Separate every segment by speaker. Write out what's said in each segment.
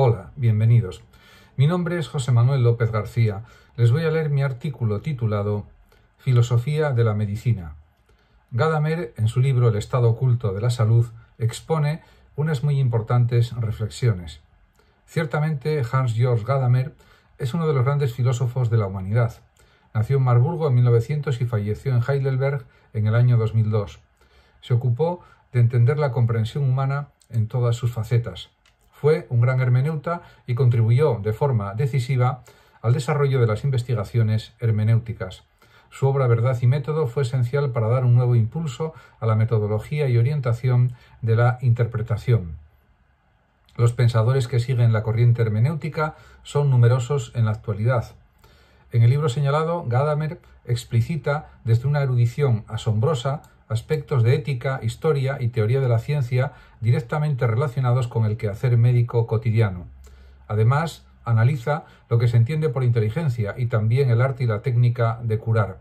Speaker 1: Hola, bienvenidos. Mi nombre es José Manuel López García. Les voy a leer mi artículo titulado Filosofía de la Medicina. Gadamer, en su libro El estado oculto de la salud, expone unas muy importantes reflexiones. Ciertamente, Hans-Georg Gadamer es uno de los grandes filósofos de la humanidad. Nació en Marburgo en 1900 y falleció en Heidelberg en el año 2002. Se ocupó de entender la comprensión humana en todas sus facetas. Fue un gran hermeneuta y contribuyó de forma decisiva al desarrollo de las investigaciones hermenéuticas. Su obra Verdad y Método fue esencial para dar un nuevo impulso a la metodología y orientación de la interpretación. Los pensadores que siguen la corriente hermenéutica son numerosos en la actualidad. En el libro señalado, Gadamer explicita desde una erudición asombrosa aspectos de ética, historia y teoría de la ciencia directamente relacionados con el quehacer médico cotidiano. Además, analiza lo que se entiende por inteligencia y también el arte y la técnica de curar.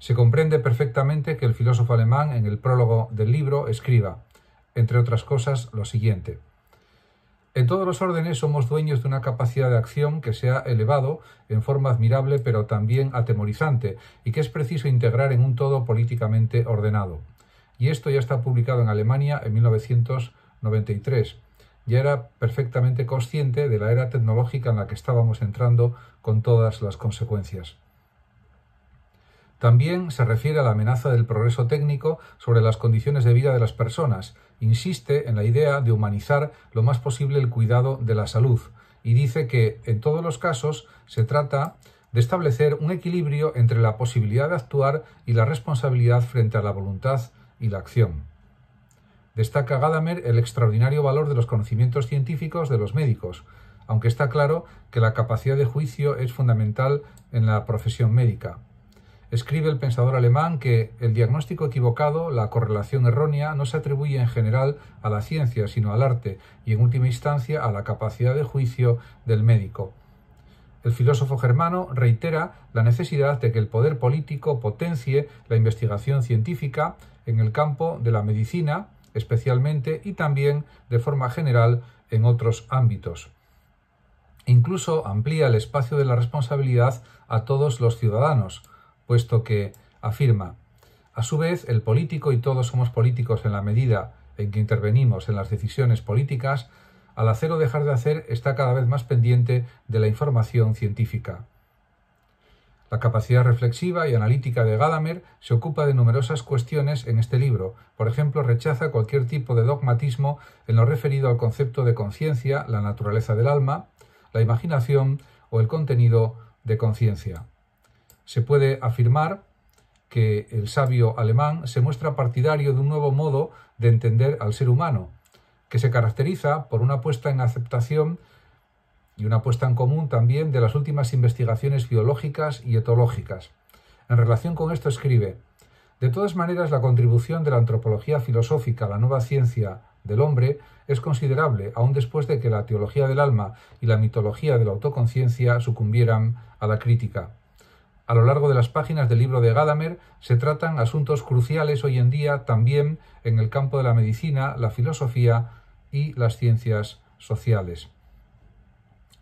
Speaker 1: Se comprende perfectamente que el filósofo alemán en el prólogo del libro escriba, entre otras cosas, lo siguiente. En todos los órdenes somos dueños de una capacidad de acción que se ha elevado en forma admirable pero también atemorizante y que es preciso integrar en un todo políticamente ordenado. Y esto ya está publicado en Alemania en 1993. Ya era perfectamente consciente de la era tecnológica en la que estábamos entrando con todas las consecuencias. También se refiere a la amenaza del progreso técnico sobre las condiciones de vida de las personas, insiste en la idea de humanizar lo más posible el cuidado de la salud y dice que en todos los casos se trata de establecer un equilibrio entre la posibilidad de actuar y la responsabilidad frente a la voluntad y la acción. Destaca Gadamer el extraordinario valor de los conocimientos científicos de los médicos, aunque está claro que la capacidad de juicio es fundamental en la profesión médica. Escribe el pensador alemán que el diagnóstico equivocado, la correlación errónea, no se atribuye en general a la ciencia, sino al arte y en última instancia a la capacidad de juicio del médico. El filósofo germano reitera la necesidad de que el poder político potencie la investigación científica en el campo de la medicina, especialmente, y también, de forma general, en otros ámbitos. Incluso amplía el espacio de la responsabilidad a todos los ciudadanos, puesto que afirma, a su vez, el político, y todos somos políticos en la medida en que intervenimos en las decisiones políticas, al hacer o dejar de hacer está cada vez más pendiente de la información científica. La capacidad reflexiva y analítica de Gadamer se ocupa de numerosas cuestiones en este libro. Por ejemplo, rechaza cualquier tipo de dogmatismo en lo referido al concepto de conciencia, la naturaleza del alma, la imaginación o el contenido de conciencia. Se puede afirmar que el sabio alemán se muestra partidario de un nuevo modo de entender al ser humano, que se caracteriza por una puesta en aceptación y una puesta en común también de las últimas investigaciones biológicas y etológicas. En relación con esto escribe, de todas maneras la contribución de la antropología filosófica a la nueva ciencia del hombre es considerable, aun después de que la teología del alma y la mitología de la autoconciencia sucumbieran a la crítica. A lo largo de las páginas del libro de Gadamer se tratan asuntos cruciales hoy en día también en el campo de la medicina, la filosofía y las ciencias sociales.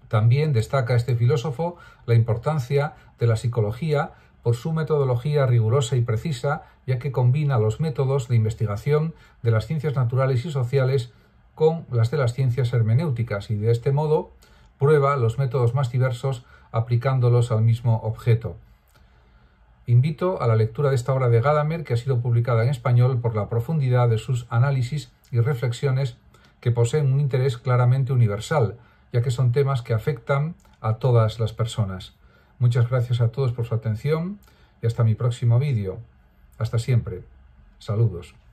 Speaker 1: También destaca este filósofo la importancia de la psicología por su metodología rigurosa y precisa, ya que combina los métodos de investigación de las ciencias naturales y sociales con las de las ciencias hermenéuticas y de este modo prueba los métodos más diversos aplicándolos al mismo objeto. Invito a la lectura de esta obra de Gadamer, que ha sido publicada en español por la profundidad de sus análisis y reflexiones que poseen un interés claramente universal, ya que son temas que afectan a todas las personas. Muchas gracias a todos por su atención y hasta mi próximo vídeo. Hasta siempre. Saludos.